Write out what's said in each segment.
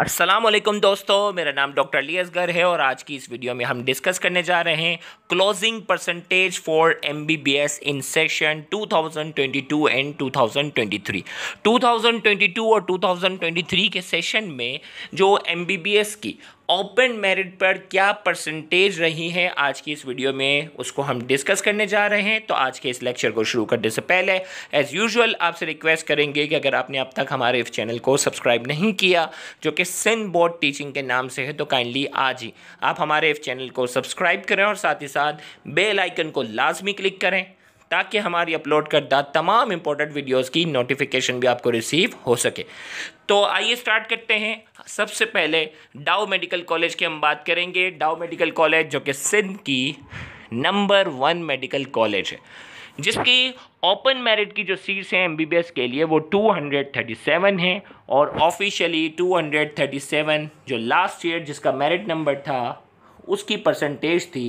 असलम दोस्तों मेरा नाम डॉक्टर अली गर है और आज की इस वीडियो में हम डिस्कस करने जा रहे हैं closing percentage for M B B S in session 2022 and 2023 2022 और 2023 के सेशन में जो एम बी बी एस की ओपन मेरिट पर क्या परसेंटेज रही है आज की इस वीडियो में उसको हम डिस्कस करने जा रहे हैं तो आज के इस लेक्चर को शुरू करने से पहले एज़ यूजल आपसे रिक्वेस्ट करेंगे कि अगर आपने अब तक हमारे इस चैनल को सब्सक्राइब नहीं किया जो कि सिंध बोर्ड टीचिंग के नाम से है तो काइंडली आज ही आप हमारे इस चैनल को सब्सक्राइब करें और साथ ही साथ बेलाइकन को लाजमी क्लिक करें ताकि हमारी अपलोड करदा तमाम इंपॉर्टेंट वीडियोस की नोटिफिकेशन भी आपको रिसीव हो सके तो आइए स्टार्ट करते हैं सबसे पहले डाउ मेडिकल कॉलेज की हम बात करेंगे डाउ मेडिकल कॉलेज जो कि सिंध की नंबर वन मेडिकल कॉलेज है जिसकी ओपन मेरिट की जो सीट्स हैं एमबीबीएस के लिए वो 237 हैं और ऑफिशियली 237 जो लास्ट ईयर जिसका मेरिट नंबर था उसकी परसेंटेज थी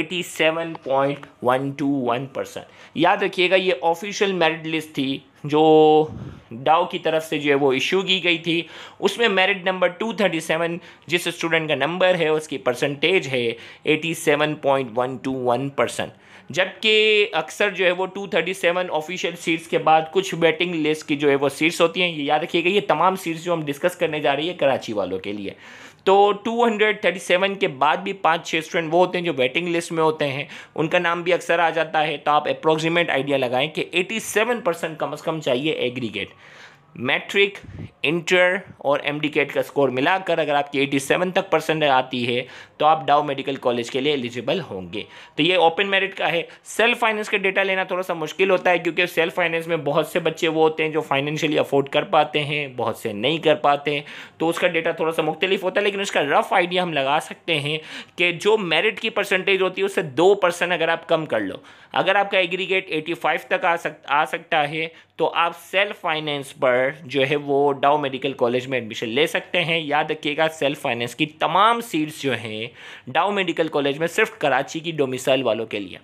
87.121 परसेंट याद रखिएगा ये ऑफिशियल मेरिट लिस्ट थी जो डाओ की तरफ से जो है वो इशू की गई थी उसमें मेरिट नंबर 237 जिस स्टूडेंट का नंबर है उसकी परसेंटेज है 87.121 परसेंट जबकि अक्सर जो है वो 237 ऑफिशियल सीट्स के बाद कुछ वेटिंग लिस्ट की जो है वो सीट्स होती हैं ये याद रखिएगा ये तमाम सीट्स जो हम डिस्कस करने जा रही है कराची वालों के लिए तो 237 के बाद भी पाँच छः स्टूडेंट वो होते हैं जो वेटिंग लिस्ट में होते हैं उनका नाम भी अक्सर आ जाता है तो आप अप्रोक्सीमेट आइडिया लगाएं कि 87 परसेंट कम अज़ कम कम चाहिए एग्रीगेट मैट्रिक इंटर और एम केट e का स्कोर मिलाकर अगर आपकी 87 तक परसेंट आती है तो आप डाउ मेडिकल कॉलेज के लिए एलिजिबल होंगे तो ये ओपन मेरिट का है सेल्फ फाइनेंस का डेटा लेना थोड़ा सा मुश्किल होता है क्योंकि सेल्फ फाइनेंस में बहुत से बच्चे वो होते हैं जो फाइनेंशियली अफोर्ड कर पाते हैं बहुत से नहीं कर पाते हैं तो उसका डेटा थोड़ा सा मुख्तलिफ होता है लेकिन उसका रफ आइडिया हम लगा सकते हैं कि जो मेरिट की परसेंटेज होती है उससे दो परसेंट अगर आप कम कर लो अगर आपका एग्रीगेट एटी तक आ सक आ सकता है तो आप सेल्फ फाइनेंस पर पर जो है वो डाउ मेडिकल कॉलेज में एडमिशन ले सकते हैं याद रखिएगा सेल्फ फाइनेंस की तमाम सीट्स जो हैं डाउ मेडिकल कॉलेज में सिर्फ कराची की डोमिसाइल वालों के लिए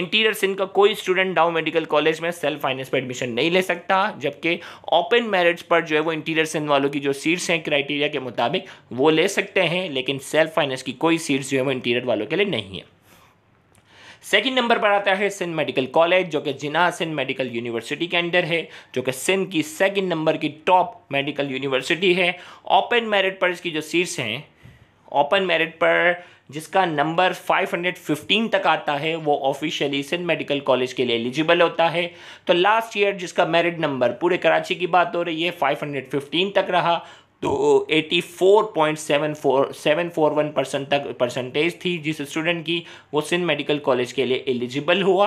इंटीरियर सिंध का कोई स्टूडेंट डाउ मेडिकल कॉलेज में सेल्फ फाइनेंस पर एडमिशन नहीं ले सकता जबकि ओपन मेरिट्स पर जो है वो इंटीरियर सिंध वालों की जो सीट्स हैं क्राइटेरिया के मुताबिक वो ले सकते हैं लेकिन सेल्फ फाइनेंस की कोई सीट्स जो है वो इंटीरियर वालों के लिए नहीं है सेकंड नंबर पर आता है सिंध मेडिकल कॉलेज जो कि जिना सिंध मेडिकल यूनिवर्सिटी के अंडर है जो कि सिंध की सेकंड नंबर की टॉप मेडिकल यूनिवर्सिटी है ओपन मेरिट पर इसकी जो सीट्स हैं ओपन मेरिट पर जिसका नंबर 515 तक आता है वो ऑफिशियली सिंध मेडिकल कॉलेज के लिए एलिजिबल होता है तो लास्ट ईयर जिसका मेरिट नंबर पूरे कराची की बात हो रही है 515 तक रहा तो 84.74741 परसेंट तक परसेंटेज थी जिस स्टूडेंट की वो सिंध मेडिकल कॉलेज के लिए एलिजिबल हुआ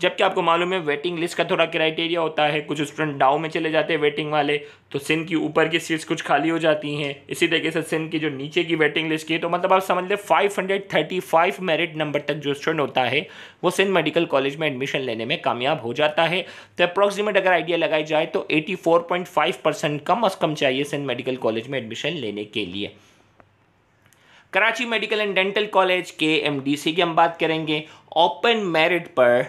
जबकि आपको मालूम है वेटिंग लिस्ट का थोड़ा क्राइटेरिया होता है कुछ स्टूडेंट डाउ में चले जाते हैं वेटिंग वाले तो सिंध की ऊपर की सीट्स कुछ खाली हो जाती हैं इसी तरीके से सिंध की जो नीचे की वेटिंग लिस्ट की है तो मतलब आप समझ लें फाइव मेरिट नंबर तक जो स्टूडेंट होता है वो सिंध मेडिकल कॉलेज में एडमिशन लेने में कामयाब हो जाता है तो अप्रॉक्सीमेट अगर आइडिया लगाई जाए तो एटी परसेंट कम अज़ कम चाहिए सिंध मेडिकल कॉलेज में एडमिशन लेने के लिए Karachi medical and dental college के एम डी सी की हम बात करेंगे ओपन मेरिट पर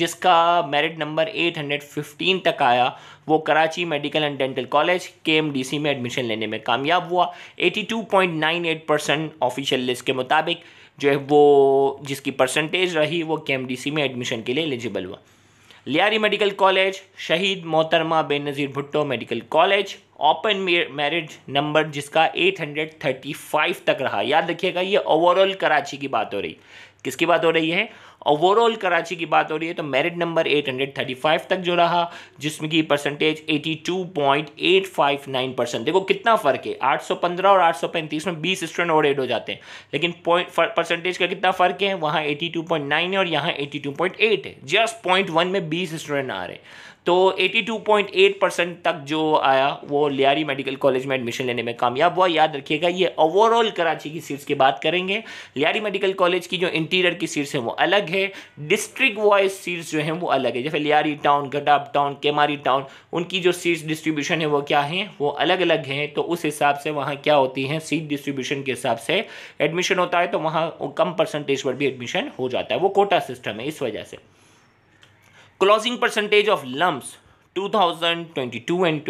जिसका मेरिट नंबर 815 तक आया वो Karachi medical and dental college के में एडमिशन लेने में कामयाब हुआ 82.98 परसेंट ऑफिशियल लिस्ट के मुताबिक जो है वो जिसकी परसेंटेज रही वो के में एडमिशन के लिए एलिजिबल हुआ लियारी मेडिकल कॉलेज शहीद मोहतरमा Benazir Bhutto medical college open merit number जिसका 835 तक रहा याद रखिएगा ये ओवरऑल कराची की बात हो रही किसकी बात हो रही है ओवरऑल कराची की बात हो रही है तो मेरिट नंबर 835 तक जो रहा जिसमें की परसेंटेज 82.859 परसेंट देखो कितना फ़र्क है 815 और 835 में 20 स्टूडेंट और एड हो जाते हैं लेकिन पॉइंट परसेंटेज का कितना फ़र्क है वहाँ 82.9 है और यहाँ 82.8 है जस्ट पॉइंट वन में 20 स्टूडेंट आ रहे हैं तो 82.8 परसेंट तक जो आया वो लियारी मेडिकल कॉलेज में एडमिशन लेने में कामयाब हुआ याद रखिएगा ये ओवरऑल कराची की सीट्स की बात करेंगे लियारी मेडिकल कॉलेज की जो इंटर इंटीरियर की सीट्स हैं वो अलग है डिस्ट्रिक्ट वाइज सीट्स जो हैं वो अलग है जैसे Lyari town Gadap town Kemari town उनकी जो सीट्स डिस्ट्रीब्यूशन है वो क्या है वो अलग अलग हैं तो उस हिसाब से वहाँ क्या होती हैं सीट डिस्ट्रीब्यूशन के हिसाब से एडमिशन होता है तो वहाँ कम परसेंटेज पर भी एडमिशन हो जाता है वो कोटा सिस्टम है इस वजह से closing percentage of LUMHS 2022 and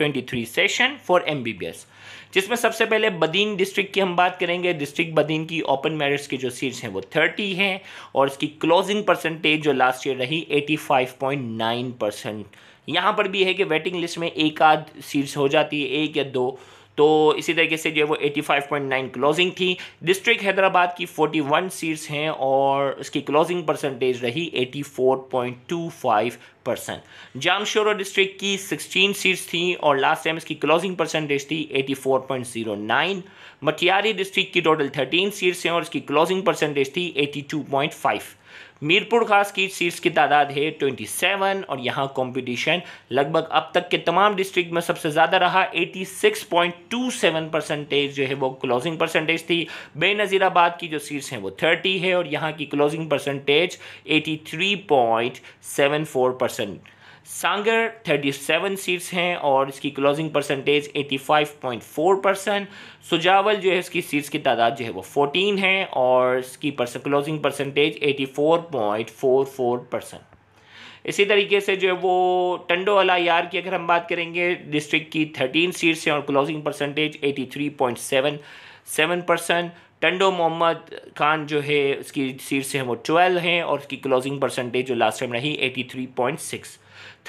23 session for MBBS जिसमें सबसे पहले बदीन डिस्ट्रिक्ट की हम बात करेंगे डिस्ट्रिक्ट बदीन की ओपन मेरिट्स की जो सीट्स हैं वो 30 हैं और इसकी क्लोजिंग परसेंटेज जो लास्ट ईयर रही 85.9 परसेंट यहाँ पर भी है कि वेटिंग लिस्ट में एक आध सीट्स हो जाती है एक या दो तो इसी तरीके से जो है वो 85.9 क्लोजिंग थी डिस्ट्रिक्ट हैदराबाद की 41 सीट्स हैं और इसकी क्लोजिंग परसेंटेज रही 84.25 परसेंट जामशोरो डिस्ट्रिक्ट की 16 सीट्स थी और लास्ट टाइम इसकी क्लोजिंग परसेंटेज थी 84.09 मटियारी डिस्ट्रिक्ट की टोटल 13 सीट्स हैं और इसकी क्लोजिंग परसेंटेज थी 82.5 मीरपुर खास की सीट्स की तादाद है 27 और यहाँ कंपटीशन लगभग अब तक के तमाम डिस्ट्रिक्ट में सबसे ज़्यादा रहा 86.27 परसेंटेज जो है वो क्लोजिंग परसेंटेज थी बेनज़ीराबाद की जो सीट्स हैं वो 30 है और यहाँ की closing percentage 83.74 percent Sanghar 37 seats हैं और इसकी क्लोजिंग परसेंटेज 85.4 परसेंट सुजावल जो है इसकी सीट्स की तादाद जो है वो 14 है और इसकी क्लोजिंग परसेंटेज 84.44 परसेंट इसी तरीके से जो है वो टंडो अला यार की अगर हम बात करेंगे डिस्ट्रिक्ट की 13 सीट्स हैं और closing percentage 83.77 percent Tando Mohammad Khan जो है उसकी सीट्स हैं वो 12 हैं और उसकी क्लोजिंग परसेंटेज जो लास्ट टाइम रही 83.6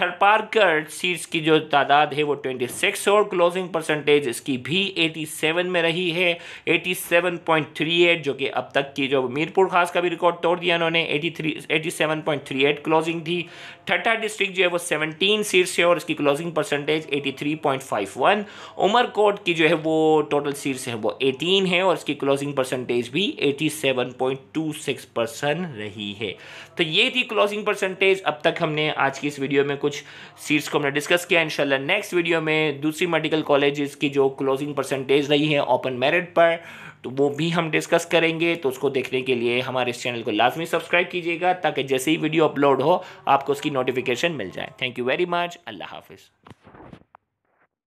थर्ड थरपारकर सीट्स की जो तादाद है वो 26 और क्लोजिंग परसेंटेज इसकी भी 87 में रही है 87.38 जो कि अब तक की जो मीरपुर खास का भी रिकॉर्ड तोड़ दिया इन्होंने 83 87.38 क्लोजिंग थी ठट्ठा डिस्ट्रिक्ट जो है वो 17 सीट्स है और इसकी क्लोजिंग परसेंटेज 83.51 उमरकोट की जो है वो टोटल सीट्स हैं वो 18 है और इसकी क्लोजिंग परसेंटेज भी 87.26 परसेंट रही है तो ये थी क्लोजिंग परसेंटेज अब तक हमने आज की इस वीडियो वीडियो में कुछ सीट्स को हमने डिस्कस किया इंशाल्लाह नेक्स्ट वीडियो में दूसरी मेडिकल कॉलेज की जो क्लोजिंग परसेंटेज रही है ओपन मेरिट पर तो वो भी हम डिस्कस करेंगे तो उसको देखने के लिए हमारे इस चैनल को लाजमी सब्सक्राइब कीजिएगा ताकि जैसे ही वीडियो अपलोड हो आपको उसकी नोटिफिकेशन मिल जाए थैंक यू वेरी मच अल्लाह हाफिज़